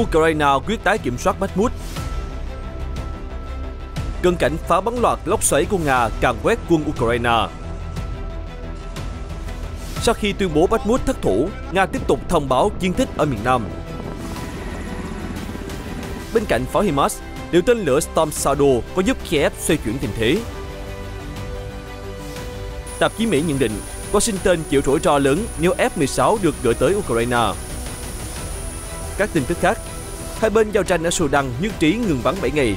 Ukraine quyết tái kiểm soát Bakhmut. Cân cảnh phá bắn loạt lốc xoáy của Nga càng quét quân Ukraine. Sau khi tuyên bố Bakhmut thất thủ, Nga tiếp tục thông báo chiến tích ở miền Nam. Bên cạnh pháo HIMARS, liệu tên lửa Storm Shadow có giúp Kiev xoay chuyển tình thế? Tạp chí Mỹ nhận định Washington chịu rủi ro lớn nếu F-16 được gửi tới Ukraine. Các tin tức khác, hai bên giao tranh ở Sudan nhất trí ngừng bắn 7 ngày.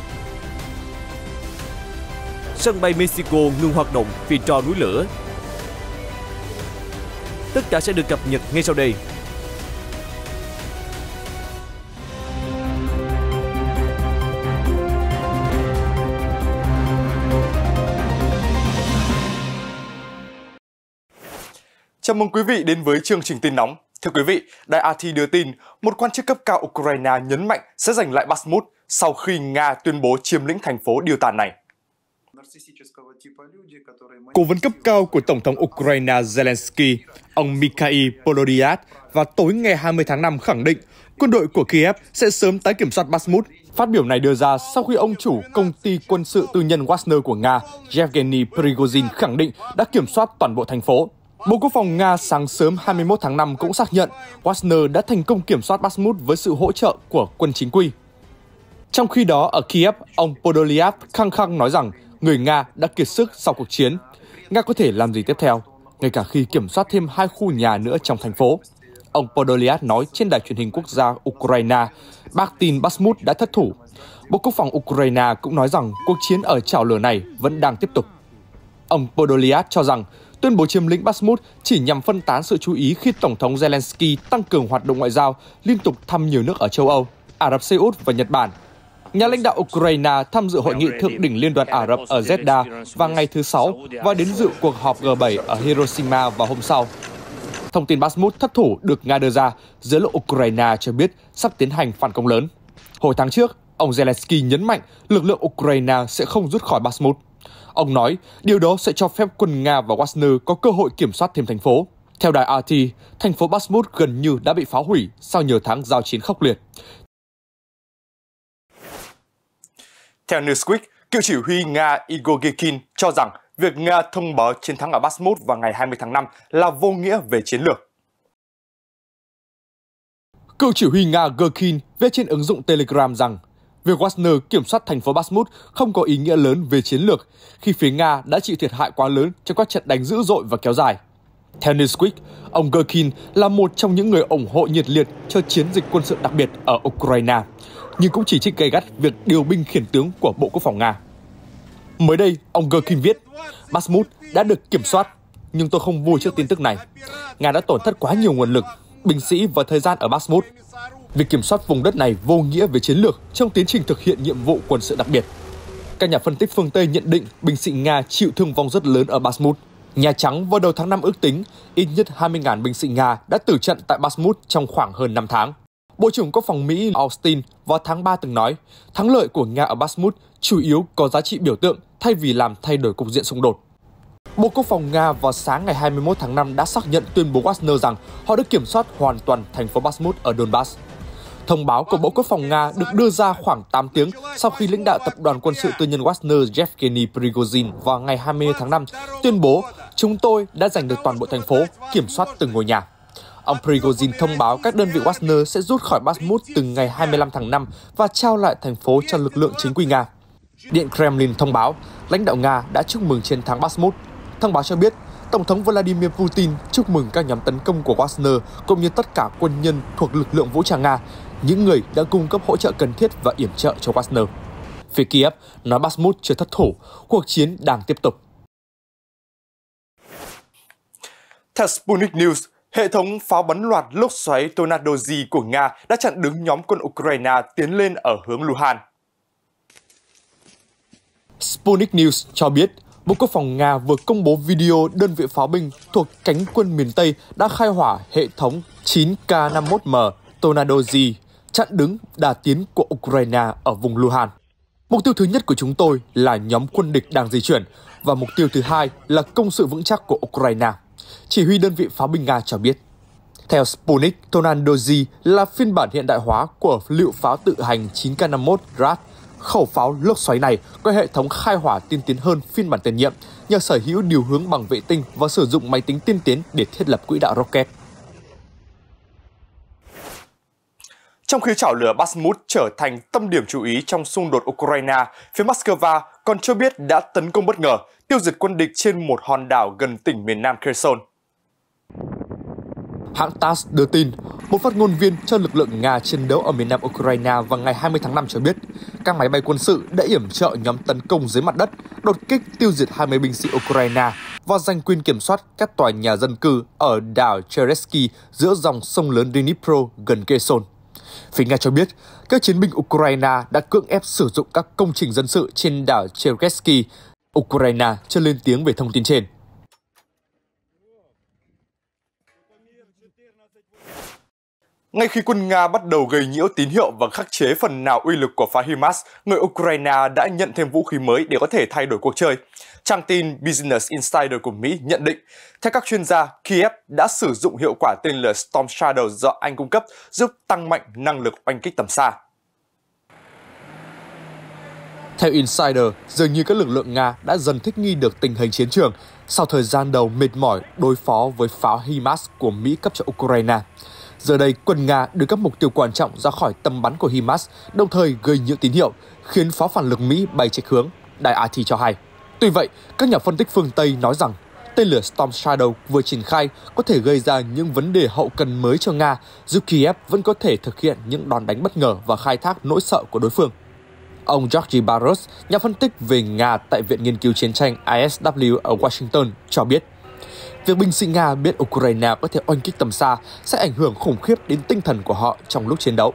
Sân bay Mexico ngừng hoạt động vì trò núi lửa. Tất cả sẽ được cập nhật ngay sau đây. Chào mừng quý vị đến với chương trình tin nóng. Thưa quý vị, Đài RT đưa tin, một quan chức cấp cao Ukraine nhấn mạnh sẽ giành lại Bakhmut sau khi Nga tuyên bố chiếm lĩnh thành phố điều tàn này. Cố vấn cấp cao của Tổng thống Ukraine Zelensky, ông Mikhail Podolyak, vào tối ngày 20 tháng 5 khẳng định quân đội của Kiev sẽ sớm tái kiểm soát Bakhmut. Phát biểu này đưa ra sau khi ông chủ công ty quân sự tư nhân Wagner của Nga, Yevgeny Prigozhin khẳng định đã kiểm soát toàn bộ thành phố. Bộ Quốc phòng Nga sáng sớm 21 tháng 5 cũng xác nhận Wagner đã thành công kiểm soát Basmut với sự hỗ trợ của quân chính quy. Trong khi đó, ở Kiev, ông Podolyak khăng khăng nói rằng người Nga đã kiệt sức sau cuộc chiến. Nga có thể làm gì tiếp theo, ngay cả khi kiểm soát thêm hai khu nhà nữa trong thành phố. Ông Podolyak nói trên đài truyền hình quốc gia Ukraine, tin Basmut đã thất thủ. Bộ Quốc phòng Ukraine cũng nói rằng cuộc chiến ở chảo lửa này vẫn đang tiếp tục. Ông Podolyak cho rằng Tuyên bố chiếm lĩnh Basmut chỉ nhằm phân tán sự chú ý khi Tổng thống Zelensky tăng cường hoạt động ngoại giao, liên tục thăm nhiều nước ở châu Âu, Ả Rập Xê Út và Nhật Bản. Nhà lãnh đạo Ukraine tham dự hội nghị thượng đỉnh Liên đoàn Ả Rập ở Jeddah vào ngày thứ Sáu và đến dự cuộc họp G7 ở Hiroshima vào hôm sau. Thông tin Basmut thất thủ được Nga đưa ra dưới lộ Ukraine cho biết sắp tiến hành phản công lớn. Hồi tháng trước, ông Zelensky nhấn mạnh lực lượng Ukraine sẽ không rút khỏi Basmut. Ông nói điều đó sẽ cho phép quân Nga và Wagner có cơ hội kiểm soát thêm thành phố. Theo đài RT, thành phố Bakhmut gần như đã bị phá hủy sau nhiều tháng giao chiến khốc liệt. Theo Newsweek, cựu chỉ huy Nga Igor Girkin cho rằng việc Nga thông báo chiến thắng ở Bakhmut vào ngày 20 tháng 5 là vô nghĩa về chiến lược. Cựu chỉ huy Nga Girkin viết trên ứng dụng Telegram rằng việc Wagner kiểm soát thành phố Basmut không có ý nghĩa lớn về chiến lược khi phía Nga đã chịu thiệt hại quá lớn trong các trận đánh dữ dội và kéo dài. Theo Newsweek, ông Gherkin là một trong những người ủng hộ nhiệt liệt cho chiến dịch quân sự đặc biệt ở Ukraine, nhưng cũng chỉ trích gay gắt việc điều binh khiển tướng của Bộ Quốc phòng Nga. Mới đây, ông Gherkin viết, Basmut đã được kiểm soát, nhưng tôi không vui trước tin tức này. Nga đã tổn thất quá nhiều nguồn lực, binh sĩ và thời gian ở Basmut. Việc kiểm soát vùng đất này vô nghĩa về chiến lược trong tiến trình thực hiện nhiệm vụ quân sự đặc biệt. Các nhà phân tích phương Tây nhận định binh sĩ Nga chịu thương vong rất lớn ở Basmut. Nhà Trắng vào đầu tháng 5 ước tính ít nhất 20.000 binh sĩ Nga đã tử trận tại Basmut trong khoảng hơn 5 tháng. Bộ trưởng Quốc phòng Mỹ Austin vào tháng 3 từng nói, thắng lợi của Nga ở Basmut chủ yếu có giá trị biểu tượng thay vì làm thay đổi cục diện xung đột. Bộ Quốc phòng Nga vào sáng ngày 21 tháng 5 đã xác nhận tuyên bố Wagner rằng họ đã kiểm soát hoàn toàn thành phố Basmut ở Donbass. Thông báo của Bộ Quốc phòng Nga được đưa ra khoảng 8 tiếng sau khi lãnh đạo tập đoàn quân sự tư nhân Wagner Yevgeny Prigozhin vào ngày 20 tháng 5 tuyên bố chúng tôi đã giành được toàn bộ thành phố, kiểm soát từng ngôi nhà. Ông Prigozhin thông báo các đơn vị Wagner sẽ rút khỏi Basmut từ ngày 25 tháng 5 và trao lại thành phố cho lực lượng chính quy Nga. Điện Kremlin thông báo lãnh đạo Nga đã chúc mừng chiến thắng Basmut. Thông báo cho biết Tổng thống Vladimir Putin chúc mừng các nhóm tấn công của Wagner cũng như tất cả quân nhân thuộc lực lượng vũ trang Nga những người đã cung cấp hỗ trợ cần thiết và yểm trợ cho Wagner. Phía Kiev nói Basmut chưa thất thủ, cuộc chiến đang tiếp tục. Theo Sputnik News, hệ thống pháo bắn loạt lốc xoáy Tornado Z của Nga đã chặn đứng nhóm quân Ukraine tiến lên ở hướng Luhan. Sputnik News cho biết, Bộ Quốc phòng Nga vừa công bố video đơn vị pháo binh thuộc cánh quân miền Tây đã khai hỏa hệ thống 9K51M Tornado Z chặn đứng đà tiến của Ukraine ở vùng Luhan. Mục tiêu thứ nhất của chúng tôi là nhóm quân địch đang di chuyển và mục tiêu thứ hai là công sự vững chắc của Ukraine, chỉ huy đơn vị pháo binh Nga cho biết. Theo Sputnik, tornado là phiên bản hiện đại hóa của lựu pháo tự hành 9K51 Grad. Khẩu pháo lốc xoáy này có hệ thống khai hỏa tiên tiến hơn phiên bản tiền nhiệm, nhờ sở hữu điều hướng bằng vệ tinh và sử dụng máy tính tiên tiến để thiết lập quỹ đạo rocket. Trong khi chảo lửa Basmut trở thành tâm điểm chú ý trong xung đột Ukraine, phía Moscow còn cho biết đã tấn công bất ngờ, tiêu diệt quân địch trên một hòn đảo gần tỉnh miền nam Kherson. Hãng TASS đưa tin, một phát ngôn viên cho lực lượng Nga chiến đấu ở miền nam Ukraine vào ngày 20 tháng 5 cho biết, các máy bay quân sự đã yểm trợ nhóm tấn công dưới mặt đất, đột kích tiêu diệt 20 binh sĩ Ukraine và giành quyền kiểm soát các tòa nhà dân cư ở đảo Cheresky giữa dòng sông lớn Dnipro gần Kherson. Phía Nga cho biết, các chiến binh Ukraine đã cưỡng ép sử dụng các công trình dân sự trên đảo Cherkessky. Ukraine chưa lên tiếng về thông tin trên. Ngay khi quân Nga bắt đầu gây nhiễu tín hiệu và khắc chế phần nào uy lực của phá HIMARS, người Ukraine đã nhận thêm vũ khí mới để có thể thay đổi cuộc chơi. Trang tin Business Insider của Mỹ nhận định, theo các chuyên gia, Kiev đã sử dụng hiệu quả tên lửa Storm Shadow do Anh cung cấp giúp tăng mạnh năng lực oanh kích tầm xa. Theo Insider, dường như các lực lượng Nga đã dần thích nghi được tình hình chiến trường sau thời gian đầu mệt mỏi đối phó với pháo HIMARS của Mỹ cấp cho Ukraine. Giờ đây, quân Nga đưa các mục tiêu quan trọng ra khỏi tầm bắn của HIMARS, đồng thời gây những tín hiệu, khiến pháo phản lực Mỹ bay chệch hướng, Đại RT cho hay. Tuy vậy, các nhà phân tích phương Tây nói rằng tên lửa Storm Shadow vừa triển khai có thể gây ra những vấn đề hậu cần mới cho Nga, giúp Kiev vẫn có thể thực hiện những đòn đánh bất ngờ và khai thác nỗi sợ của đối phương. Ông George Barros nhà phân tích về Nga tại Viện Nghiên cứu Chiến tranh ISW ở Washington, cho biết Việc binh sĩ Nga biết Ukraine có thể oanh kích tầm xa sẽ ảnh hưởng khủng khiếp đến tinh thần của họ trong lúc chiến đấu.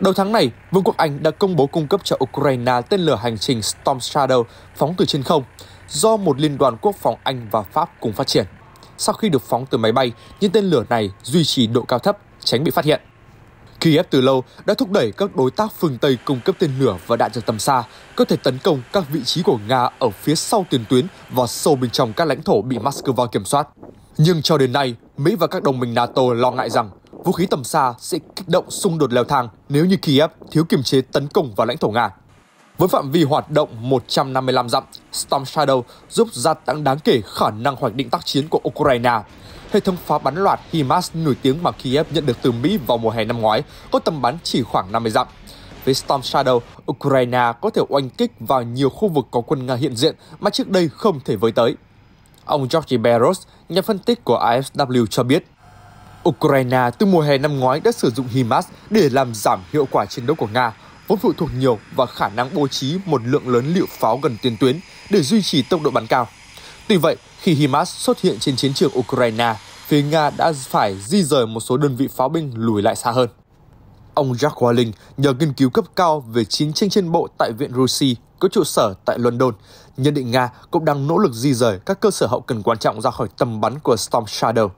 Đầu tháng này, Vương quốc Anh đã công bố cung cấp cho Ukraine tên lửa hành trình Storm Shadow phóng từ trên không do một liên đoàn quốc phòng Anh và Pháp cùng phát triển. Sau khi được phóng từ máy bay, những tên lửa này duy trì độ cao thấp, tránh bị phát hiện. Kiev từ lâu đã thúc đẩy các đối tác phương Tây cung cấp tên lửa và đạn dược tầm xa, có thể tấn công các vị trí của Nga ở phía sau tiền tuyến và sâu bên trong các lãnh thổ bị Moscow kiểm soát. Nhưng cho đến nay, Mỹ và các đồng minh NATO lo ngại rằng vũ khí tầm xa sẽ kích động xung đột leo thang nếu như Kiev thiếu kiềm chế tấn công vào lãnh thổ Nga. Với phạm vi hoạt động 155 dặm, Storm Shadow giúp gia tăng đáng kể khả năng hoạch định tác chiến của Ukraine. Hệ thống phá bắn loạt HIMARS nổi tiếng mà Kiev nhận được từ Mỹ vào mùa hè năm ngoái có tầm bắn chỉ khoảng 50 dặm. Với Storm Shadow, Ukraine có thể oanh kích vào nhiều khu vực có quân Nga hiện diện mà trước đây không thể với tới. Ông George Beros, nhà phân tích của AFW cho biết, Ukraine từ mùa hè năm ngoái đã sử dụng HIMARS để làm giảm hiệu quả chiến đấu của Nga vốn phụ thuộc nhiều vào khả năng bố trí một lượng lớn liệu pháo gần tiền tuyến để duy trì tốc độ bắn cao. Tuy vậy, khi HIMARS xuất hiện trên chiến trường Ukraine, phía Nga đã phải di rời một số đơn vị pháo binh lùi lại xa hơn. Ông Jack Walling, nhờ nghiên cứu cấp cao về chiến tranh trên bộ tại Viện Russi có trụ sở tại London, nhận định Nga cũng đang nỗ lực di rời các cơ sở hậu cần quan trọng ra khỏi tầm bắn của Storm Shadow.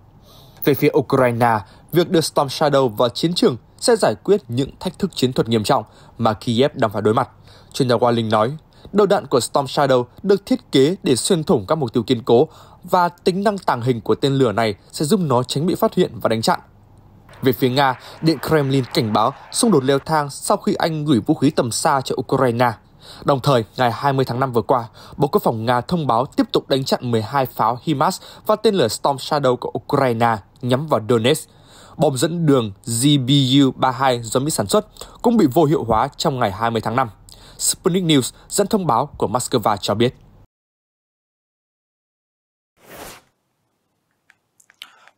Về phía Ukraine, việc đưa Storm Shadow vào chiến trường sẽ giải quyết những thách thức chiến thuật nghiêm trọng mà Kiev đang phải đối mặt. Chuyên nhà Walling nói, đầu đạn của Storm Shadow được thiết kế để xuyên thủng các mục tiêu kiên cố và tính năng tàng hình của tên lửa này sẽ giúp nó tránh bị phát hiện và đánh chặn. Về phía Nga, Điện Kremlin cảnh báo xung đột leo thang sau khi Anh gửi vũ khí tầm xa cho Ukraine. Đồng thời, ngày 20 tháng 5 vừa qua, Bộ Quốc phòng Nga thông báo tiếp tục đánh chặn 12 pháo HIMARS và tên lửa Storm Shadow của Ukraine nhắm vào Donetsk bom dẫn đường GBU-32 do Mỹ sản xuất, cũng bị vô hiệu hóa trong ngày 20 tháng 5. Sputnik News dẫn thông báo của Moscow cho biết.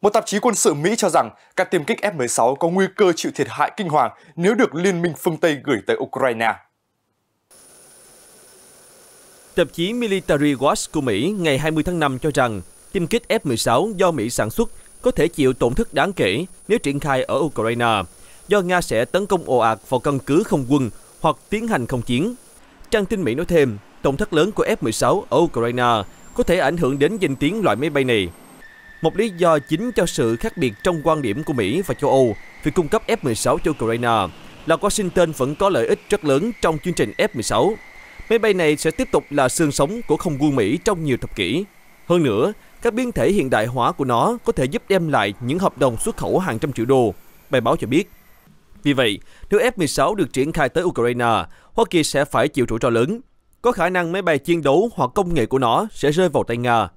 Một tạp chí quân sự Mỹ cho rằng các tiêm kích F-16 có nguy cơ chịu thiệt hại kinh hoàng nếu được Liên minh phương Tây gửi tới Ukraine. Tạp chí Military Watch của Mỹ ngày 20 tháng 5 cho rằng tiêm kích F-16 do Mỹ sản xuất có thể chịu tổn thất đáng kể nếu triển khai ở Ukraine, do Nga sẽ tấn công ồ ạt vào căn cứ không quân hoặc tiến hành không chiến. Trang tin Mỹ nói thêm, tổn thất lớn của F-16 ở Ukraine có thể ảnh hưởng đến danh tiếng loại máy bay này. Một lý do chính cho sự khác biệt trong quan điểm của Mỹ và châu Âu về cung cấp F-16 cho Ukraine là Washington vẫn có lợi ích rất lớn trong chương trình F-16. Máy bay này sẽ tiếp tục là xương sống của không quân Mỹ trong nhiều thập kỷ. Hơn nữa, các biến thể hiện đại hóa của nó có thể giúp đem lại những hợp đồng xuất khẩu hàng trăm triệu đô, bài báo cho biết. Vì vậy, nếu F-16 được triển khai tới Ukraine, Hoa Kỳ sẽ phải chịu rủi ro lớn. Có khả năng máy bay chiến đấu hoặc công nghệ của nó sẽ rơi vào tay Nga.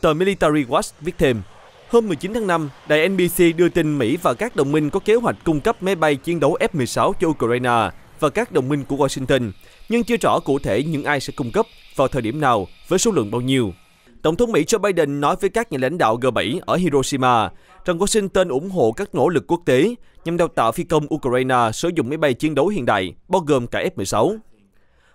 Tờ Military Watch viết thêm, Hôm 19 tháng 5, đài NBC đưa tin Mỹ và các đồng minh có kế hoạch cung cấp máy bay chiến đấu F-16 cho Ukraine và các đồng minh của Washington, nhưng chưa rõ cụ thể những ai sẽ cung cấp, vào thời điểm nào, với số lượng bao nhiêu. Tổng thống Mỹ Joe Biden nói với các nhà lãnh đạo G7 ở Hiroshima rằng Washington ủng hộ các nỗ lực quốc tế nhằm đào tạo phi công Ukraine sử dụng máy bay chiến đấu hiện đại, bao gồm cả F-16.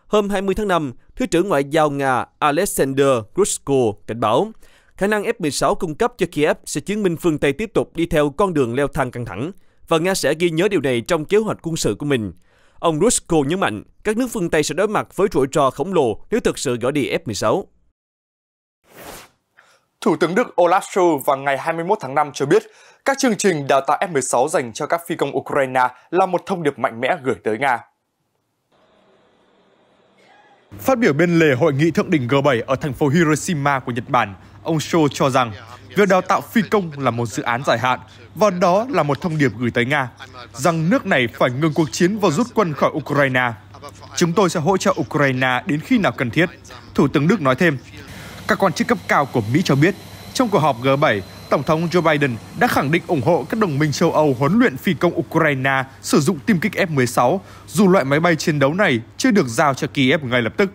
Hôm 20 tháng 5, Thứ trưởng Ngoại giao Nga Alexander Grushko cảnh báo khả năng F-16 cung cấp cho Kiev sẽ chứng minh phương Tây tiếp tục đi theo con đường leo thang căng thẳng, và Nga sẽ ghi nhớ điều này trong kế hoạch quân sự của mình. Ông Grushko nhấn mạnh, các nước phương Tây sẽ đối mặt với rủi ro khổng lồ nếu thực sự gỡ đi F-16. Thủ tướng Đức Olaf Scholz vào ngày 21 tháng 5 cho biết, các chương trình đào tạo F-16 dành cho các phi công Ukraine là một thông điệp mạnh mẽ gửi tới Nga. Phát biểu bên lề hội nghị thượng đỉnh G7 ở thành phố Hiroshima của Nhật Bản, ông Scholz cho rằng việc đào tạo phi công là một dự án dài hạn và đó là một thông điệp gửi tới Nga, rằng nước này phải ngừng cuộc chiến và rút quân khỏi Ukraine. Chúng tôi sẽ hỗ trợ Ukraine đến khi nào cần thiết, Thủ tướng Đức nói thêm. Các quan chức cấp cao của Mỹ cho biết, trong cuộc họp G7, Tổng thống Joe Biden đã khẳng định ủng hộ các đồng minh châu Âu huấn luyện phi công Ukraine sử dụng tiêm kích F-16, dù loại máy bay chiến đấu này chưa được giao cho Kiev ngay lập tức.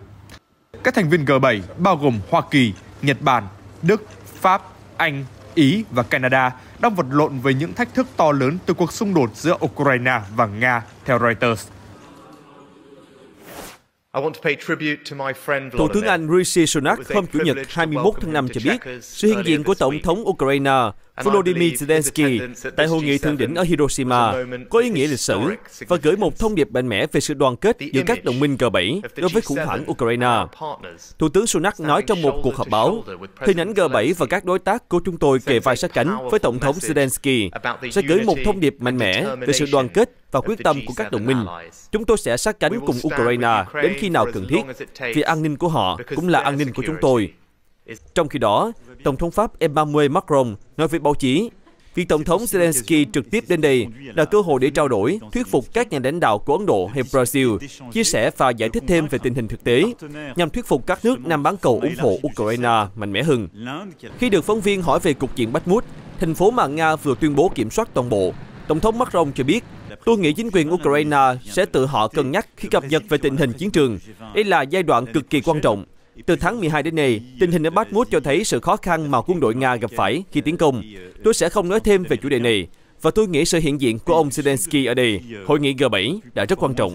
Các thành viên G7 bao gồm Hoa Kỳ, Nhật Bản, Đức, Pháp, Anh, Ý và Canada đang vật lộn với những thách thức to lớn từ cuộc xung đột giữa Ukraine và Nga, theo Reuters. Thủ tướng Anh Rishi Sunak hôm Chủ nhật 21 tháng 5 cho biết sự hiện diện của Tổng thống Ukraine Volodymyr Zelensky tại hội nghị thượng đỉnh ở Hiroshima có ý nghĩa lịch sử và gửi một thông điệp mạnh mẽ về sự đoàn kết giữa các đồng minh G7 đối với khủng hoảng Ukraine. Thủ tướng Sunak nói trong một cuộc họp báo, hình ảnh G7 và các đối tác của chúng tôi kề vai sát cánh với Tổng thống Zelensky sẽ gửi một thông điệp mạnh mẽ về sự đoàn kết và quyết tâm của các đồng minh. Chúng tôi sẽ sát cánh cùng Ukraine đến khi nào cần thiết, vì an ninh của họ cũng là an ninh của chúng tôi trong khi đó, Tổng thống Pháp Emmanuel Macron nói với báo chí, việc Tổng thống Zelensky trực tiếp đến đây là cơ hội để trao đổi, thuyết phục các nhà lãnh đạo của Ấn Độ hay Brazil, chia sẻ và giải thích thêm về tình hình thực tế, nhằm thuyết phục các nước Nam bán cầu ủng hộ Ukraine mạnh mẽ hơn. Khi được phóng viên hỏi về cục diện Bakhmut, thành phố mà Nga vừa tuyên bố kiểm soát toàn bộ, Tổng thống Macron cho biết, tôi nghĩ chính quyền Ukraine sẽ tự họ cân nhắc khi cập nhật về tình hình chiến trường. Đây là giai đoạn cực kỳ quan trọng. Từ tháng 12 đến nay, tình hình ở Bakhmut cho thấy sự khó khăn mà quân đội Nga gặp phải khi tiến công. Tôi sẽ không nói thêm về chủ đề này, và tôi nghĩ sự hiện diện của ông Zelensky ở đây, hội nghị G7, đã rất quan trọng.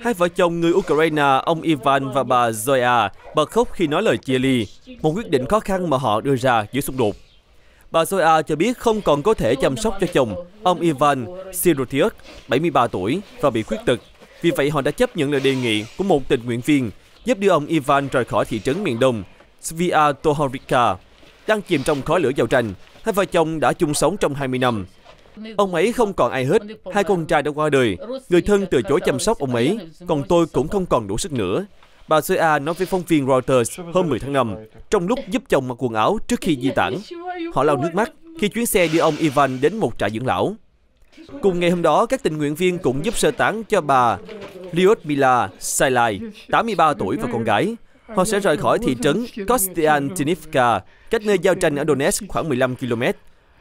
Hai vợ chồng người Ukraine, ông Ivan và bà Zoya, bật khóc khi nói lời chia ly, một quyết định khó khăn mà họ đưa ra giữa xung đột. Bà Zoya cho biết không còn có thể chăm sóc cho chồng, ông Ivan Sirotius, 73 tuổi và bị khuyết tật. Vì vậy họ đã chấp nhận lời đề nghị của một tình nguyện viên giúp đưa ông Ivan rời khỏi thị trấn miền đông Svia Tohorika, đang chìm trong khói lửa giao tranh. Hai vợ chồng đã chung sống trong 20 năm. Ông ấy không còn ai hết, hai con trai đã qua đời, người thân từ chối chăm sóc ông ấy, còn tôi cũng không còn đủ sức nữa. Bà Soa nói với phóng viên Reuters hôm 10 tháng 5, trong lúc giúp chồng mặc quần áo trước khi di tản. Họ lau nước mắt khi chuyến xe đưa ông Ivan đến một trại dưỡng lão. Cùng ngày hôm đó, các tình nguyện viên cũng giúp sơ tán cho bà Lyudmila Sailai, 83 tuổi và con gái. Họ sẽ rời khỏi thị trấn Kostiantinivka, cách nơi giao tranh ở Donetsk khoảng 15 km.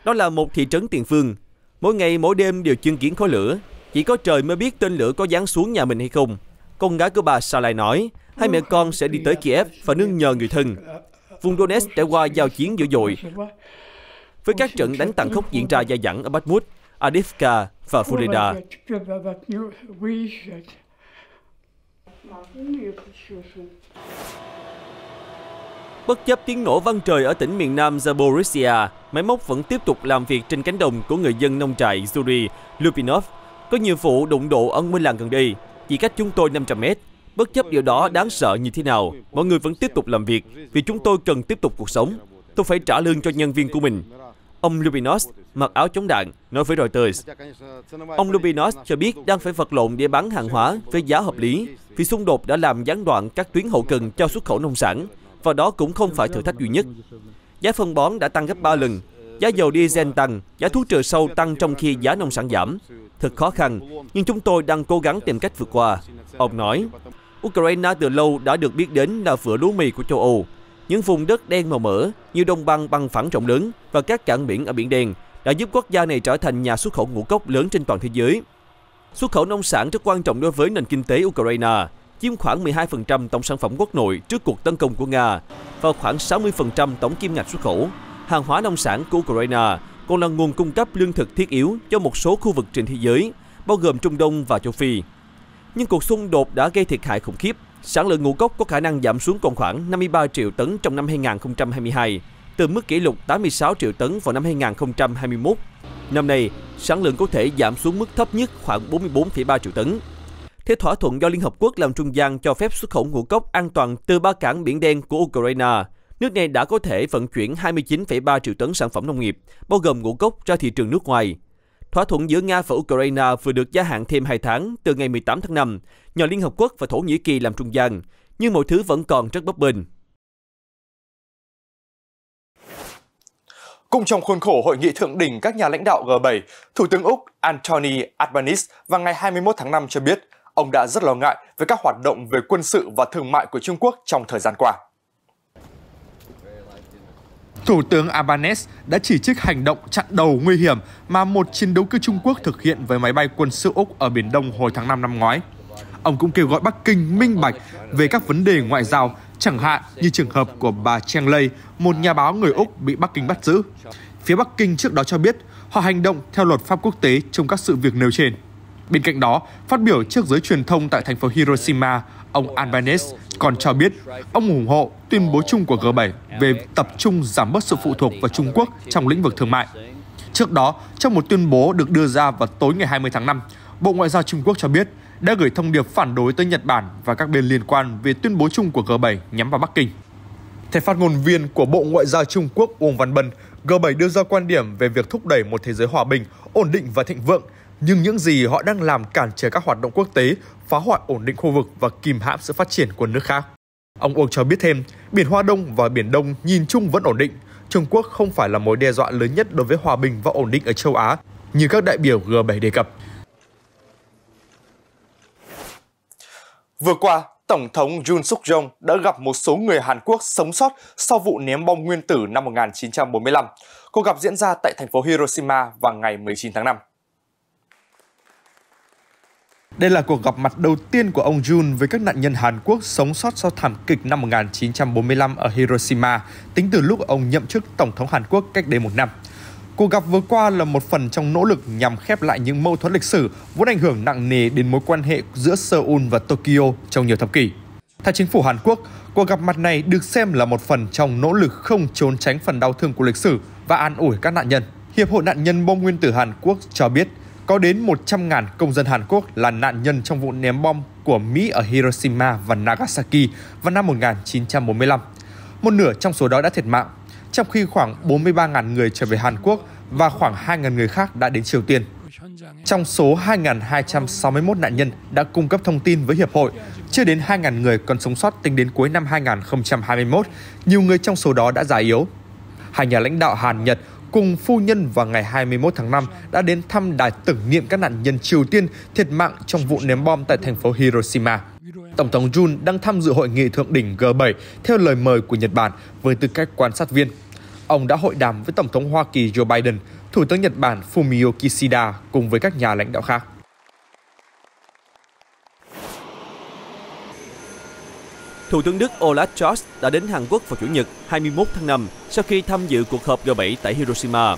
Đó là một thị trấn tiền phương. Mỗi ngày, mỗi đêm đều chứng kiến khói lửa. Chỉ có trời mới biết tên lửa có giáng xuống nhà mình hay không. Con gái của bà Sailai nói, hai mẹ con sẽ đi tới Kiev và nương nhờ người thân. Vùng Donetsk trải qua giao chiến dữ dội, với các trận đánh tàn khốc diễn ra dài dẳng ở Bakhmut, Adivka và Fuleda. Bất chấp tiếng nổ vang trời ở tỉnh miền nam Zaporizhia, máy móc vẫn tiếp tục làm việc trên cánh đồng của người dân nông trại Zuri, Lupinov. Có nhiều vụ đụng độ ở ngôi làng gần đây, chỉ cách chúng tôi 500 mét. Bất chấp điều đó đáng sợ như thế nào, mọi người vẫn tiếp tục làm việc vì chúng tôi cần tiếp tục cuộc sống. Tôi phải trả lương cho nhân viên của mình. Ông Lubinos mặc áo chống đạn, nói với Reuters. Ông Lubinos cho biết đang phải vật lộn để bán hàng hóa với giá hợp lý vì xung đột đã làm gián đoạn các tuyến hậu cần cho xuất khẩu nông sản và đó cũng không phải thử thách duy nhất. Giá phân bón đã tăng gấp 3 lần, giá dầu diesel tăng, giá thuốc trừ sâu tăng trong khi giá nông sản giảm. Thật khó khăn, nhưng chúng tôi đang cố gắng tìm cách vượt qua, ông nói. Ukraine từ lâu đã được biết đến là vựa lúa mì của châu Âu. Những vùng đất đen màu mỡ, như đồng bằng bằng phẳng rộng lớn và các cảng biển ở Biển Đen đã giúp quốc gia này trở thành nhà xuất khẩu ngũ cốc lớn trên toàn thế giới. Xuất khẩu nông sản rất quan trọng đối với nền kinh tế Ukraine, chiếm khoảng 12% tổng sản phẩm quốc nội trước cuộc tấn công của Nga và khoảng 60% tổng kim ngạch xuất khẩu. Hàng hóa nông sản của Ukraine còn là nguồn cung cấp lương thực thiết yếu cho một số khu vực trên thế giới, bao gồm Trung Đông và châu Phi nhưng cuộc xung đột đã gây thiệt hại khủng khiếp. Sản lượng ngũ cốc có khả năng giảm xuống còn khoảng 53 triệu tấn trong năm 2022, từ mức kỷ lục 86 triệu tấn vào năm 2021. Năm nay, sản lượng có thể giảm xuống mức thấp nhất khoảng 44,3 triệu tấn. Theo thỏa thuận do Liên Hợp Quốc làm trung gian cho phép xuất khẩu ngũ cốc an toàn từ ba cảng Biển Đen của Ukraine, nước này đã có thể vận chuyển 29,3 triệu tấn sản phẩm nông nghiệp, bao gồm ngũ cốc ra thị trường nước ngoài. Thỏa thuận giữa Nga và Ukraine vừa được gia hạn thêm 2 tháng từ ngày 18 tháng 5 nhờ Liên Hợp Quốc và Thổ Nhĩ Kỳ làm trung gian, nhưng mọi thứ vẫn còn rất bất bình. Cũng trong khuôn khổ hội nghị thượng đỉnh các nhà lãnh đạo G7, Thủ tướng Úc Anthony Albanese vào ngày 21 tháng 5 cho biết ông đã rất lo ngại về các hoạt động về quân sự và thương mại của Trung Quốc trong thời gian qua. Thủ tướng Albanese đã chỉ trích hành động chặn đầu nguy hiểm mà một chiến đấu cơ Trung Quốc thực hiện với máy bay quân sự Úc ở Biển Đông hồi tháng 5 năm ngoái. Ông cũng kêu gọi Bắc Kinh minh bạch về các vấn đề ngoại giao, chẳng hạn như trường hợp của bà Cheng Lei, một nhà báo người Úc bị Bắc Kinh bắt giữ. Phía Bắc Kinh trước đó cho biết họ hành động theo luật pháp quốc tế trong các sự việc nêu trên. Bên cạnh đó, phát biểu trước giới truyền thông tại thành phố Hiroshima, ông Albanese còn cho biết ông ủng hộ tuyên bố chung của G7 về tập trung giảm bớt sự phụ thuộc vào Trung Quốc trong lĩnh vực thương mại. Trước đó, trong một tuyên bố được đưa ra vào tối ngày 20 tháng 5, Bộ Ngoại giao Trung Quốc cho biết đã gửi thông điệp phản đối tới Nhật Bản và các bên liên quan về tuyên bố chung của G7 nhắm vào Bắc Kinh. Theo phát ngôn viên của Bộ Ngoại giao Trung Quốc Uông Văn Bân, G7 đưa ra quan điểm về việc thúc đẩy một thế giới hòa bình, ổn định và thịnh vượng, nhưng những gì họ đang làm cản trở các hoạt động quốc tế phá hoại ổn định khu vực và kìm hãm sự phát triển của nước khác. Ông Uông cho biết thêm, Biển Hoa Đông và Biển Đông nhìn chung vẫn ổn định. Trung Quốc không phải là mối đe dọa lớn nhất đối với hòa bình và ổn định ở châu Á, như các đại biểu G7 đề cập. Vừa qua, Tổng thống Yoon suk yeol đã gặp một số người Hàn Quốc sống sót sau vụ ném bom nguyên tử năm 1945. Cuộc gặp diễn ra tại thành phố Hiroshima vào ngày 19 tháng 5. Đây là cuộc gặp mặt đầu tiên của ông Jun với các nạn nhân Hàn Quốc sống sót sau thảm kịch năm 1945 ở Hiroshima, tính từ lúc ông nhậm chức Tổng thống Hàn Quốc cách đây một năm. Cuộc gặp vừa qua là một phần trong nỗ lực nhằm khép lại những mâu thuẫn lịch sử vốn ảnh hưởng nặng nề đến mối quan hệ giữa Seoul và Tokyo trong nhiều thập kỷ. Theo chính phủ Hàn Quốc, cuộc gặp mặt này được xem là một phần trong nỗ lực không trốn tránh phần đau thương của lịch sử và an ủi các nạn nhân. Hiệp hội nạn nhân bom nguyên tử Hàn Quốc cho biết, có đến 100.000 công dân Hàn Quốc là nạn nhân trong vụ ném bom của Mỹ ở Hiroshima và Nagasaki vào năm 1945. Một nửa trong số đó đã thiệt mạng, trong khi khoảng 43.000 người trở về Hàn Quốc và khoảng 2.000 người khác đã đến Triều Tiên. Trong số 2.261 nạn nhân đã cung cấp thông tin với Hiệp hội, chưa đến 2.000 người còn sống sót tính đến cuối năm 2021, nhiều người trong số đó đã già yếu. Hai nhà lãnh đạo Hàn Nhật cùng phu nhân vào ngày 21 tháng 5 đã đến thăm đài tưởng niệm các nạn nhân Triều Tiên thiệt mạng trong vụ ném bom tại thành phố Hiroshima. Tổng thống Jun đang tham dự hội nghị thượng đỉnh G7 theo lời mời của Nhật Bản với tư cách quan sát viên. Ông đã hội đàm với Tổng thống Hoa Kỳ Joe Biden, Thủ tướng Nhật Bản Fumio Kishida cùng với các nhà lãnh đạo khác. Thủ tướng Đức Olaf Scholz đã đến Hàn Quốc vào Chủ nhật 21 tháng 5 sau khi tham dự cuộc họp G7 tại Hiroshima.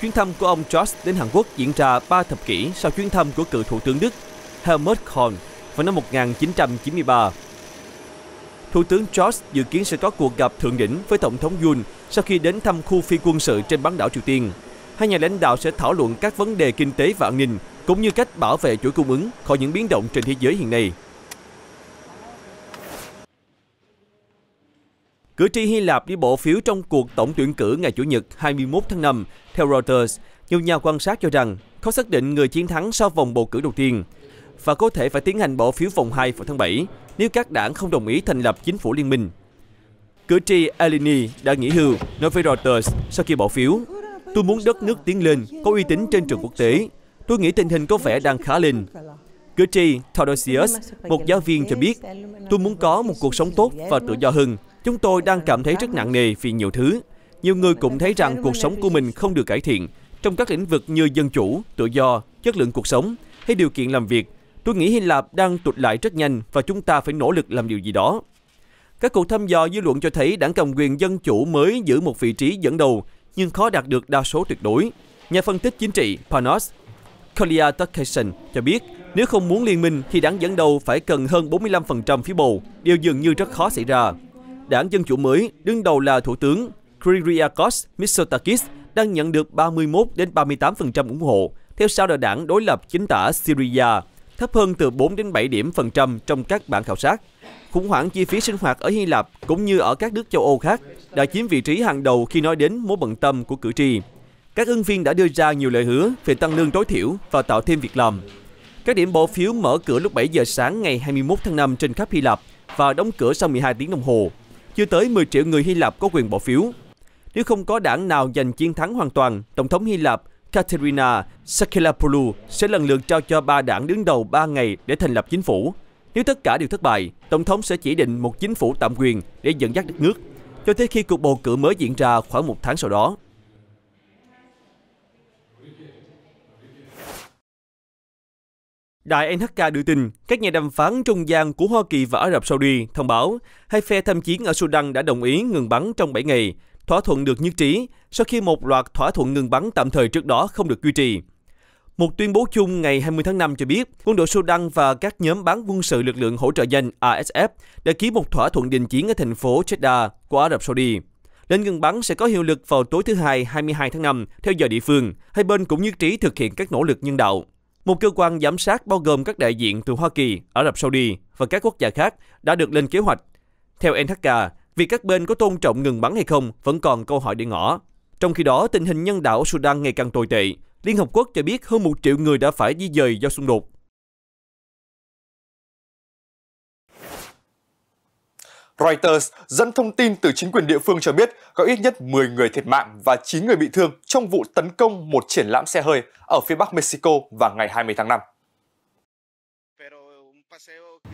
Chuyến thăm của ông Scholz đến Hàn Quốc diễn ra 3 thập kỷ sau chuyến thăm của cựu Thủ tướng Đức Helmut Kohl vào năm 1993. Thủ tướng Scholz dự kiến sẽ có cuộc gặp thượng đỉnh với Tổng thống Yoon sau khi đến thăm khu phi quân sự trên bán đảo Triều Tiên. Hai nhà lãnh đạo sẽ thảo luận các vấn đề kinh tế và an ninh, cũng như cách bảo vệ chuỗi cung ứng khỏi những biến động trên thế giới hiện nay. Cử tri Hy Lạp đi bỏ phiếu trong cuộc tổng tuyển cử ngày Chủ nhật 21 tháng 5. Theo Reuters, nhiều nhà quan sát cho rằng khó xác định người chiến thắng sau vòng bầu cử đầu tiên và có thể phải tiến hành bỏ phiếu vòng 2 vào tháng 7 nếu các đảng không đồng ý thành lập chính phủ liên minh. Cử tri Alini đã nghỉ hưu, nói với Reuters sau khi bỏ phiếu. Tôi muốn đất nước tiến lên, có uy tín trên trường quốc tế. Tôi nghĩ tình hình có vẻ đang khá lên. Cử tri Theodosius, một giáo viên cho biết, tôi muốn có một cuộc sống tốt và tự do hơn, Chúng tôi đang cảm thấy rất nặng nề vì nhiều thứ. Nhiều người cũng thấy rằng cuộc sống của mình không được cải thiện trong các lĩnh vực như dân chủ, tự do, chất lượng cuộc sống hay điều kiện làm việc. Tôi nghĩ Hy Lạp đang tụt lại rất nhanh và chúng ta phải nỗ lực làm điều gì đó. Các cuộc thăm dò dư luận cho thấy đảng cầm quyền dân chủ mới giữ một vị trí dẫn đầu nhưng khó đạt được đa số tuyệt đối. Nhà phân tích chính trị Panos Koliatakesen cho biết nếu không muốn liên minh thì đảng dẫn đầu phải cần hơn 45% phiếu bầu, điều dường như rất khó xảy ra. Đảng Dân Chủ mới đứng đầu là Thủ tướng Kyriakos Mitsotakis đang nhận được 31 đến 38% ủng hộ, theo sau là đảng đối lập chính tả Syria, thấp hơn từ 4 đến 7 điểm phần trăm trong các bản khảo sát. Khủng hoảng chi phí sinh hoạt ở Hy Lạp cũng như ở các nước châu Âu khác đã chiếm vị trí hàng đầu khi nói đến mối bận tâm của cử tri. Các ứng viên đã đưa ra nhiều lời hứa về tăng lương tối thiểu và tạo thêm việc làm. Các điểm bỏ phiếu mở cửa lúc 7 giờ sáng ngày 21 tháng 5 trên khắp Hy Lạp và đóng cửa sau 12 tiếng đồng hồ chưa tới 10 triệu người Hy Lạp có quyền bỏ phiếu. Nếu không có đảng nào giành chiến thắng hoàn toàn, Tổng thống Hy Lạp Katerina Sakelapoulou sẽ lần lượt trao cho ba đảng đứng đầu 3 ngày để thành lập chính phủ. Nếu tất cả đều thất bại, Tổng thống sẽ chỉ định một chính phủ tạm quyền để dẫn dắt đất nước, cho tới khi cuộc bầu cử mới diễn ra khoảng một tháng sau đó. Đài NHK đưa tin, các nhà đàm phán trung gian của Hoa Kỳ và Ả Rập Saudi thông báo hai phe tham chiến ở Sudan đã đồng ý ngừng bắn trong 7 ngày. Thỏa thuận được nhất trí sau khi một loạt thỏa thuận ngừng bắn tạm thời trước đó không được duy trì. Một tuyên bố chung ngày 20 tháng 5 cho biết, quân đội Sudan và các nhóm bán quân sự lực lượng hỗ trợ danh (ASF) đã ký một thỏa thuận đình chiến ở thành phố Jeddah của Ả Rập Saudi. Lệnh ngừng bắn sẽ có hiệu lực vào tối thứ Hai 22 tháng 5 theo giờ địa phương. Hai bên cũng nhất trí thực hiện các nỗ lực nhân đạo. Một cơ quan giám sát bao gồm các đại diện từ Hoa Kỳ, Ả Rập Saudi và các quốc gia khác đã được lên kế hoạch. Theo NHK, việc các bên có tôn trọng ngừng bắn hay không vẫn còn câu hỏi để ngỏ. Trong khi đó, tình hình nhân đạo ở Sudan ngày càng tồi tệ. Liên Hợp Quốc cho biết hơn một triệu người đã phải di dời do xung đột Reuters dẫn thông tin từ chính quyền địa phương cho biết có ít nhất 10 người thiệt mạng và 9 người bị thương trong vụ tấn công một triển lãm xe hơi ở phía bắc Mexico vào ngày 20 tháng 5.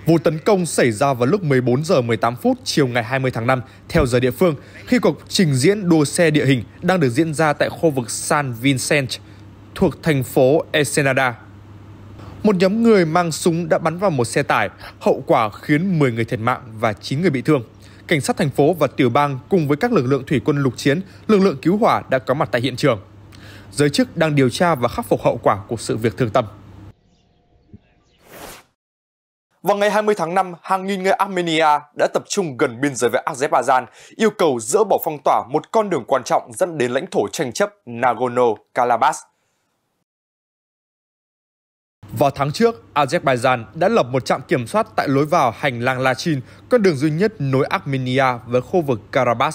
Vụ tấn công xảy ra vào lúc 14 giờ 18 phút chiều ngày 20 tháng 5 theo giờ địa phương khi cuộc trình diễn đua xe địa hình đang được diễn ra tại khu vực San Vicente thuộc thành phố Ensenada, một nhóm người mang súng đã bắn vào một xe tải, hậu quả khiến 10 người thiệt mạng và 9 người bị thương. Cảnh sát thành phố và tiểu bang cùng với các lực lượng thủy quân lục chiến, lực lượng cứu hỏa đã có mặt tại hiện trường. Giới chức đang điều tra và khắc phục hậu quả của sự việc thương tâm. Vào ngày 20 tháng 5, hàng nghìn người Armenia đã tập trung gần biên giới với Azerbaijan, yêu cầu dỡ bỏ phong tỏa một con đường quan trọng dẫn đến lãnh thổ tranh chấp Nagorno-Karabakh. Vào tháng trước, Azerbaijan đã lập một trạm kiểm soát tại lối vào hành lang Lachin, con đường duy nhất nối Armenia với khu vực Karabakh.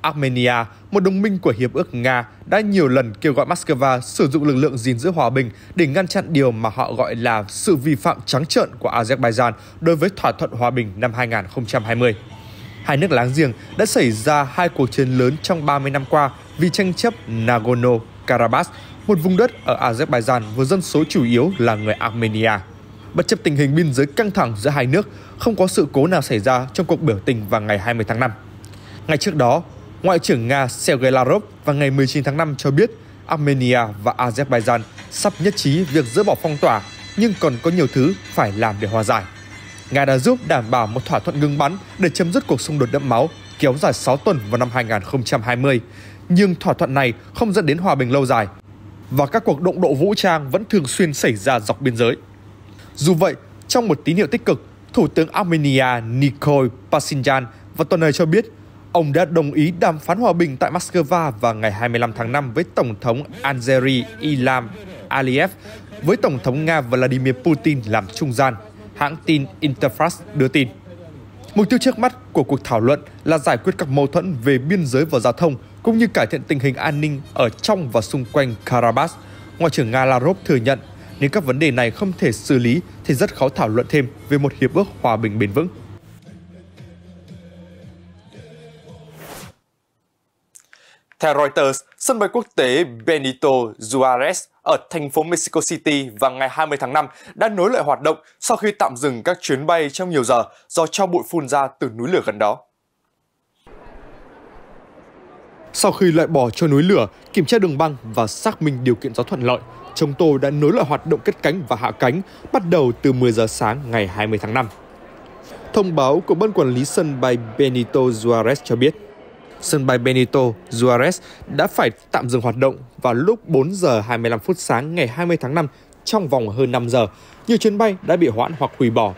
Armenia, một đồng minh của Hiệp ước Nga, đã nhiều lần kêu gọi Moscow sử dụng lực lượng gìn giữ hòa bình để ngăn chặn điều mà họ gọi là sự vi phạm trắng trợn của Azerbaijan đối với thỏa thuận hòa bình năm 2020. Hai nước láng giềng đã xảy ra hai cuộc chiến lớn trong 30 năm qua vì tranh chấp Nagorno-Karabakh một vùng đất ở Azerbaijan với dân số chủ yếu là người Armenia. Bất chấp tình hình biên giới căng thẳng giữa hai nước, không có sự cố nào xảy ra trong cuộc biểu tình vào ngày 20 tháng 5. Ngày trước đó, Ngoại trưởng Nga Sergei Lavrov vào ngày 19 tháng 5 cho biết Armenia và Azerbaijan sắp nhất trí việc dỡ bỏ phong tỏa nhưng còn có nhiều thứ phải làm để hòa giải. Nga đã giúp đảm bảo một thỏa thuận ngừng bắn để chấm dứt cuộc xung đột đẫm máu kéo dài 6 tuần vào năm 2020, nhưng thỏa thuận này không dẫn đến hòa bình lâu dài và các cuộc động độ vũ trang vẫn thường xuyên xảy ra dọc biên giới. Dù vậy, trong một tín hiệu tích cực, Thủ tướng Armenia Nikol Pashinyan vào tuần này cho biết ông đã đồng ý đàm phán hòa bình tại Moscow vào ngày 25 tháng 5 với Tổng thống Algeria Ilham Aliyev với Tổng thống Nga Vladimir Putin làm trung gian, hãng tin Interfax đưa tin. Mục tiêu trước mắt của cuộc thảo luận là giải quyết các mâu thuẫn về biên giới và giao thông, cũng như cải thiện tình hình an ninh ở trong và xung quanh Karabakh. Ngoại trưởng Nga Lavrov thừa nhận, nếu các vấn đề này không thể xử lý thì rất khó thảo luận thêm về một hiệp ước hòa bình bền vững. Theo Reuters, sân bay quốc tế Benito Juarez ở thành phố Mexico City vào ngày 20 tháng 5 đã nối lại hoạt động sau khi tạm dừng các chuyến bay trong nhiều giờ do cho bụi phun ra từ núi lửa gần đó. Sau khi loại bỏ cho núi lửa, kiểm tra đường băng và xác minh điều kiện gió thuận lợi, chúng tôi đã nối lại hoạt động cất cánh và hạ cánh bắt đầu từ 10 giờ sáng ngày 20 tháng 5. Thông báo của Ban Quản lý sân bay Benito Juarez cho biết, sân bay Benito Juarez đã phải tạm dừng hoạt động vào lúc 4 giờ 25 phút sáng ngày 20 tháng 5 trong vòng hơn 5 giờ. Nhiều chuyến bay đã bị hoãn hoặc hủy bỏ.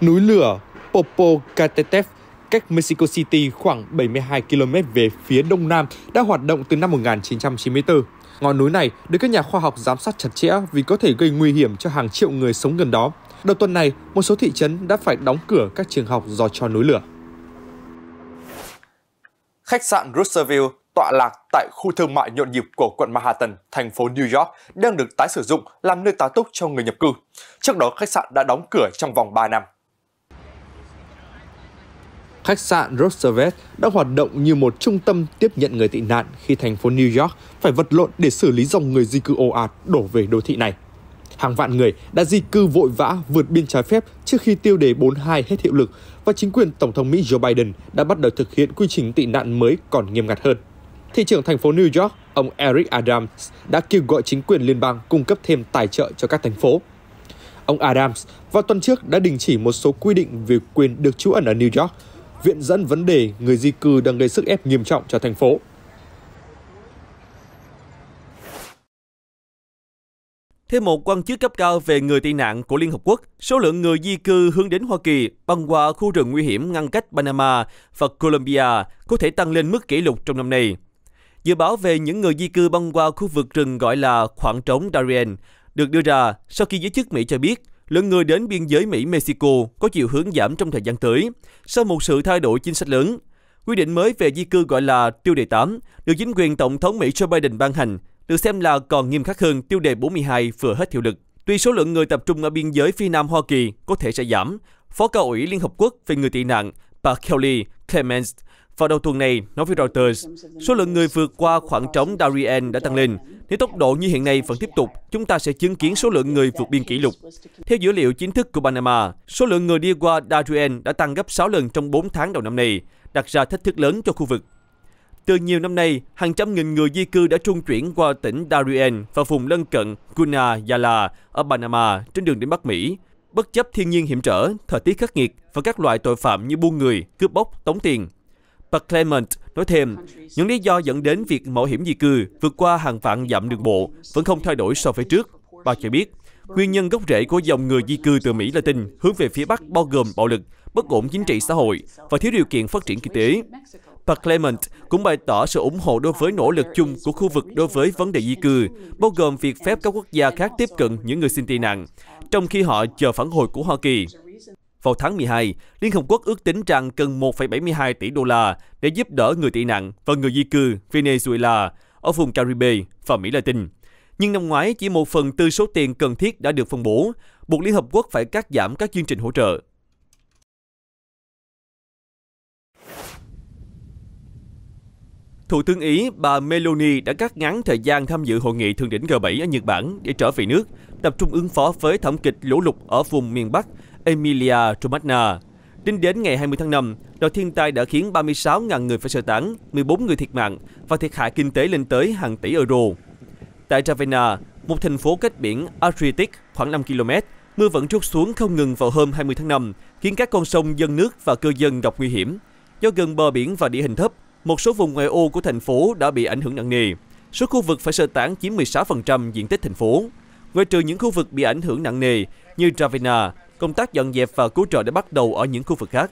Núi lửa Popocatépetl cách Mexico City khoảng 72 km về phía đông nam đã hoạt động từ năm 1994. Ngọn núi này được các nhà khoa học giám sát chặt chẽ vì có thể gây nguy hiểm cho hàng triệu người sống gần đó. Đầu tuần này, một số thị trấn đã phải đóng cửa các trường học do cho núi lửa khách sạn Roosevelt tọa lạc tại khu thương mại nhộn nhịp của quận Manhattan, thành phố New York, đang được tái sử dụng làm nơi tá túc cho người nhập cư. Trước đó, khách sạn đã đóng cửa trong vòng 3 năm. Khách sạn Roosevelt đã hoạt động như một trung tâm tiếp nhận người tị nạn khi thành phố New York phải vật lộn để xử lý dòng người di cư ồ ạt đổ về đô thị này. Hàng vạn người đã di cư vội vã vượt biên trái phép trước khi tiêu đề 42 hết hiệu lực và chính quyền Tổng thống Mỹ Joe Biden đã bắt đầu thực hiện quy trình tị nạn mới còn nghiêm ngặt hơn. Thị trưởng thành phố New York, ông Eric Adams đã kêu gọi chính quyền liên bang cung cấp thêm tài trợ cho các thành phố. Ông Adams vào tuần trước đã đình chỉ một số quy định về quyền được trú ẩn ở New York, viện dẫn vấn đề người di cư đang gây sức ép nghiêm trọng cho thành phố. Theo một quan chức cấp cao về người tị nạn của Liên Hợp Quốc, số lượng người di cư hướng đến Hoa Kỳ băng qua khu rừng nguy hiểm ngăn cách Panama và Colombia có thể tăng lên mức kỷ lục trong năm nay. Dự báo về những người di cư băng qua khu vực rừng gọi là khoảng trống Darien được đưa ra sau khi giới chức Mỹ cho biết lượng người đến biên giới Mỹ-Mexico có chiều hướng giảm trong thời gian tới sau một sự thay đổi chính sách lớn. Quy định mới về di cư gọi là tiêu đề 8 được chính quyền Tổng thống Mỹ Joe Biden ban hành được xem là còn nghiêm khắc hơn tiêu đề 42 vừa hết hiệu lực. Tuy số lượng người tập trung ở biên giới phía Nam Hoa Kỳ có thể sẽ giảm, Phó Cao ủy Liên Hợp Quốc về người tị nạn bà Kelly Clements vào đầu tuần này nói với Reuters, số lượng người vượt qua khoảng trống Darien đã tăng lên. Nếu tốc độ như hiện nay vẫn tiếp tục, chúng ta sẽ chứng kiến số lượng người vượt biên kỷ lục. Theo dữ liệu chính thức của Panama, số lượng người đi qua Darien đã tăng gấp 6 lần trong 4 tháng đầu năm nay, đặt ra thách thức lớn cho khu vực. Từ nhiều năm nay, hàng trăm nghìn người di cư đã trung chuyển qua tỉnh Darien và vùng lân cận Guna Yala ở Panama trên đường đến Bắc Mỹ. Bất chấp thiên nhiên hiểm trở, thời tiết khắc nghiệt và các loại tội phạm như buôn người, cướp bóc, tống tiền. Bà Clement nói thêm, những lý do dẫn đến việc mạo hiểm di cư vượt qua hàng vạn dặm đường bộ vẫn không thay đổi so với trước. Bà cho biết, nguyên nhân gốc rễ của dòng người di cư từ Mỹ Latin hướng về phía Bắc bao gồm bạo lực, bất ổn chính trị xã hội và thiếu điều kiện phát triển kinh tế. Clement cũng bày tỏ sự ủng hộ đối với nỗ lực chung của khu vực đối với vấn đề di cư, bao gồm việc phép các quốc gia khác tiếp cận những người xin tị nạn, trong khi họ chờ phản hồi của Hoa Kỳ. Vào tháng 12, Liên Hợp Quốc ước tính rằng cần 1,72 tỷ đô la để giúp đỡ người tị nạn và người di cư Venezuela ở vùng Caribe và Mỹ Latin. Nhưng năm ngoái, chỉ một phần tư số tiền cần thiết đã được phân bổ, buộc Liên Hợp Quốc phải cắt giảm các chương trình hỗ trợ. Thủ tướng Ý bà Meloni đã cắt ngắn thời gian tham dự hội nghị thượng đỉnh G7 ở Nhật Bản để trở về nước, tập trung ứng phó với thảm kịch lũ lụt ở vùng miền Bắc Emilia Romagna. Tính đến ngày 20 tháng 5, đợt thiên tai đã khiến 36.000 người phải sơ tán, 14 người thiệt mạng và thiệt hại kinh tế lên tới hàng tỷ euro. Tại Ravenna, một thành phố cách biển Adriatic khoảng 5 km, mưa vẫn trút xuống không ngừng vào hôm 20 tháng 5, khiến các con sông dâng nước và cư dân gặp nguy hiểm. Do gần bờ biển và địa hình thấp, một số vùng ngoại ô của thành phố đã bị ảnh hưởng nặng nề. Số khu vực phải sơ tán chiếm 16% diện tích thành phố. Ngoài trừ những khu vực bị ảnh hưởng nặng nề như Ravenna, công tác dọn dẹp và cứu trợ đã bắt đầu ở những khu vực khác.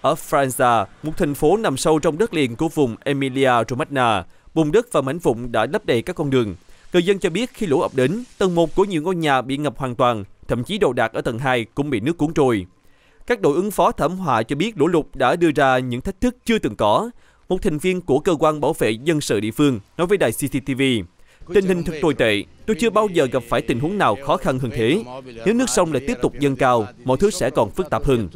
Ở Franza, một thành phố nằm sâu trong đất liền của vùng Emilia-Romagna, bùn đất và mảnh vụn đã lấp đầy các con đường. Người dân cho biết khi lũ ập đến, tầng 1 của nhiều ngôi nhà bị ngập hoàn toàn, thậm chí đồ đạc ở tầng 2 cũng bị nước cuốn trôi. Các đội ứng phó thảm họa cho biết lũ lụt đã đưa ra những thách thức chưa từng có, một thành viên của cơ quan bảo vệ dân sự địa phương, nói với đài CCTV. Tình hình thật tồi tệ, tôi chưa bao giờ gặp phải tình huống nào khó khăn hơn thế. Nếu nước sông lại tiếp tục dâng cao, mọi thứ sẽ còn phức tạp hơn.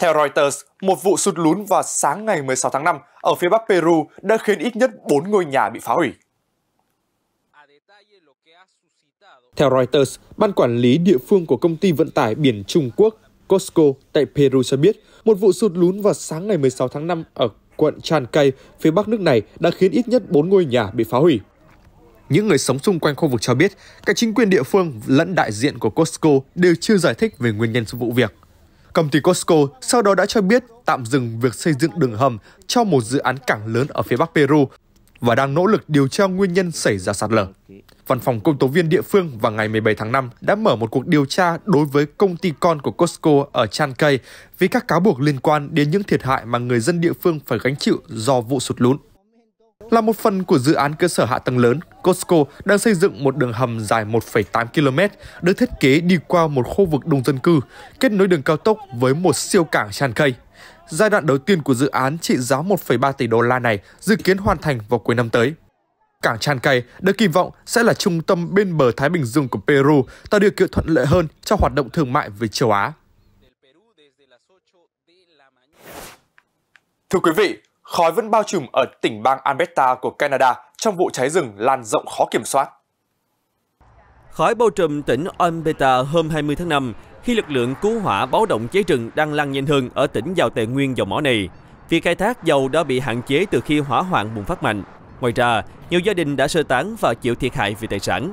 Theo Reuters, một vụ sụt lún vào sáng ngày 16 tháng 5 ở phía bắc Peru đã khiến ít nhất 4 ngôi nhà bị phá hủy. Theo Reuters, ban quản lý địa phương của công ty vận tải biển Trung Quốc Costco tại Peru cho biết, một vụ sụt lún vào sáng ngày 16 tháng 5 ở quận Chan Cây, phía bắc nước này đã khiến ít nhất 4 ngôi nhà bị phá hủy. Những người sống xung quanh khu vực cho biết, các chính quyền địa phương lẫn đại diện của Costco đều chưa giải thích về nguyên nhân vụ việc. Công ty Costco sau đó đã cho biết tạm dừng việc xây dựng đường hầm cho một dự án cảng lớn ở phía bắc Peru và đang nỗ lực điều tra nguyên nhân xảy ra sạt lở. Văn phòng công tố viên địa phương vào ngày 17 tháng 5 đã mở một cuộc điều tra đối với công ty con của Costco ở Chan vì các cáo buộc liên quan đến những thiệt hại mà người dân địa phương phải gánh chịu do vụ sụt lún. Là một phần của dự án cơ sở hạ tầng lớn, Costco đang xây dựng một đường hầm dài 1,8 km được thiết kế đi qua một khu vực đông dân cư, kết nối đường cao tốc với một siêu cảng Chan Giai đoạn đầu tiên của dự án trị giá 1,3 tỷ đô la này dự kiến hoàn thành vào cuối năm tới. Cảng Chan Cay được kỳ vọng sẽ là trung tâm bên bờ Thái Bình Dương của Peru, tạo điều kiện thuận lợi hơn cho hoạt động thương mại với châu Á. Thưa quý vị, khói vẫn bao trùm ở tỉnh bang Alberta của Canada trong vụ cháy rừng lan rộng khó kiểm soát. Khói bao trùm tỉnh Alberta hôm 20 tháng 5 khi lực lượng cứu hỏa báo động cháy rừng đang lan nhanh hơn ở tỉnh giàu tài nguyên dầu mỏ này. Việc khai thác dầu đã bị hạn chế từ khi hỏa hoạn bùng phát mạnh. Ngoài ra, nhiều gia đình đã sơ tán và chịu thiệt hại về tài sản.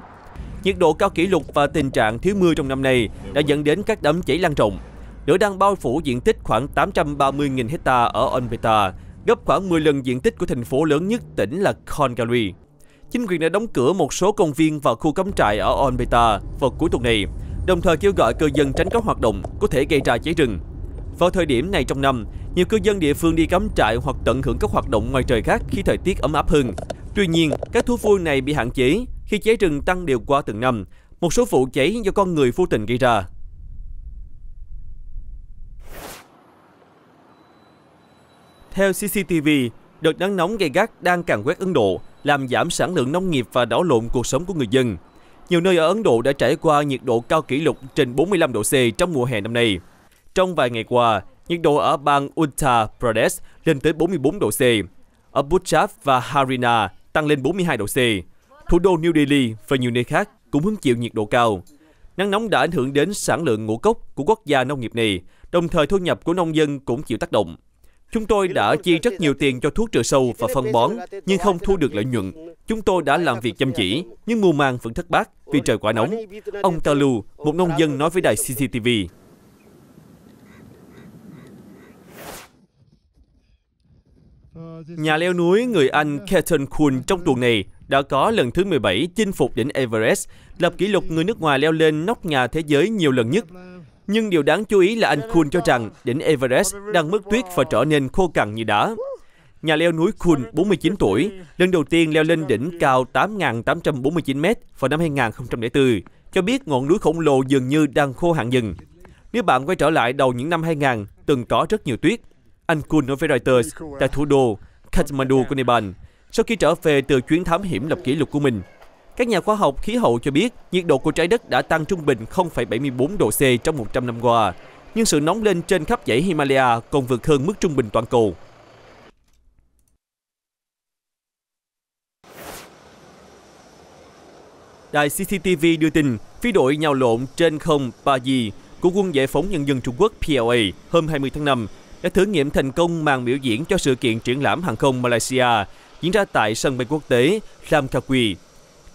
Nhiệt độ cao kỷ lục và tình trạng thiếu mưa trong năm nay đã dẫn đến các đám cháy lan rộng. Lửa đang bao phủ diện tích khoảng 830.000 hecta ở Onbeta, gấp khoảng 10 lần diện tích của thành phố lớn nhất tỉnh là Congarry. Chính quyền đã đóng cửa một số công viên và khu cắm trại ở Onbeta vào cuối tuần này, đồng thời kêu gọi cư dân tránh các hoạt động có thể gây ra cháy rừng. Vào thời điểm này trong năm, nhiều cư dân địa phương đi cắm trại hoặc tận hưởng các hoạt động ngoài trời khác khi thời tiết ấm áp hơn. Tuy nhiên, các thú vui này bị hạn chế khi cháy rừng tăng đều qua từng năm, một số vụ cháy do con người vô tình gây ra. Theo CCTV, đợt nắng nóng gay gắt đang càng quét Ấn Độ, làm giảm sản lượng nông nghiệp và đảo lộn cuộc sống của người dân. Nhiều nơi ở Ấn Độ đã trải qua nhiệt độ cao kỷ lục trên 45 độ C trong mùa hè năm nay. Trong vài ngày qua, nhiệt độ ở bang Uttar Pradesh lên tới 44 độ C. Ở Punjab và Harina tăng lên 42 độ C. Thủ đô New Delhi và nhiều nơi khác cũng hứng chịu nhiệt độ cao. Nắng nóng đã ảnh hưởng đến sản lượng ngũ cốc của quốc gia nông nghiệp này, đồng thời thu nhập của nông dân cũng chịu tác động. Chúng tôi đã chi rất nhiều tiền cho thuốc trừ sâu và phân bón, nhưng không thu được lợi nhuận. Chúng tôi đã làm việc chăm chỉ, nhưng mùa màng vẫn thất bát vì trời quá nóng. Ông Talu, một nông dân nói với đài CCTV. Nhà leo núi người Anh Keaton Kuhn trong tuần này đã có lần thứ 17 chinh phục đỉnh Everest, lập kỷ lục người nước ngoài leo lên nóc nhà thế giới nhiều lần nhất. Nhưng điều đáng chú ý là anh Kuhn cho rằng đỉnh Everest đang mất tuyết và trở nên khô cằn như đá. Nhà leo núi Kuhn, 49 tuổi, lần đầu tiên leo lên đỉnh cao 8.849m vào năm 2004, cho biết ngọn núi khổng lồ dường như đang khô hạn dần. Nếu bạn quay trở lại đầu những năm 2000, từng có rất nhiều tuyết. Anh Kuhn nói với Reuters, tại thủ đô, Kathmandu của Nepal sau khi trở về từ chuyến thám hiểm lập kỷ lục của mình. Các nhà khoa học khí hậu cho biết nhiệt độ của trái đất đã tăng trung bình 0,74 độ C trong 100 năm qua, nhưng sự nóng lên trên khắp dãy Himalaya còn vượt hơn mức trung bình toàn cầu. Đài CCTV đưa tin, phi đội nhào lộn trên không Ba của quân giải phóng nhân dân Trung Quốc PLA hôm 20 tháng 5 đã thử nghiệm thành công màn biểu diễn cho sự kiện triển lãm hàng không Malaysia diễn ra tại sân bay quốc tế Langkawi.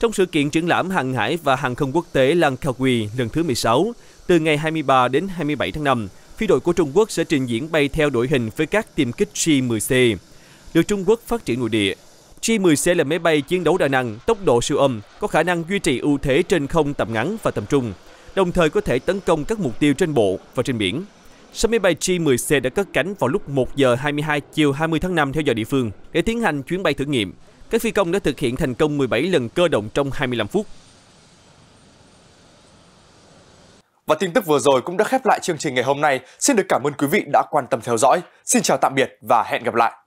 Trong sự kiện triển lãm hàng hải và hàng không quốc tế Langkawi lần thứ 16, từ ngày 23 đến 27 tháng 5, phi đội của Trung Quốc sẽ trình diễn bay theo đội hình với các tiêm kích J-10C, được Trung Quốc phát triển nội địa. J-10C là máy bay chiến đấu đa năng, tốc độ siêu âm, có khả năng duy trì ưu thế trên không tầm ngắn và tầm trung, đồng thời có thể tấn công các mục tiêu trên bộ và trên biển. Sân máy bay g 10 c đã cất cánh vào lúc 1 giờ 22 chiều 20 tháng 5 theo giờ địa phương để tiến hành chuyến bay thử nghiệm. Các phi công đã thực hiện thành công 17 lần cơ động trong 25 phút. Và tin tức vừa rồi cũng đã khép lại chương trình ngày hôm nay. Xin được cảm ơn quý vị đã quan tâm theo dõi. Xin chào tạm biệt và hẹn gặp lại.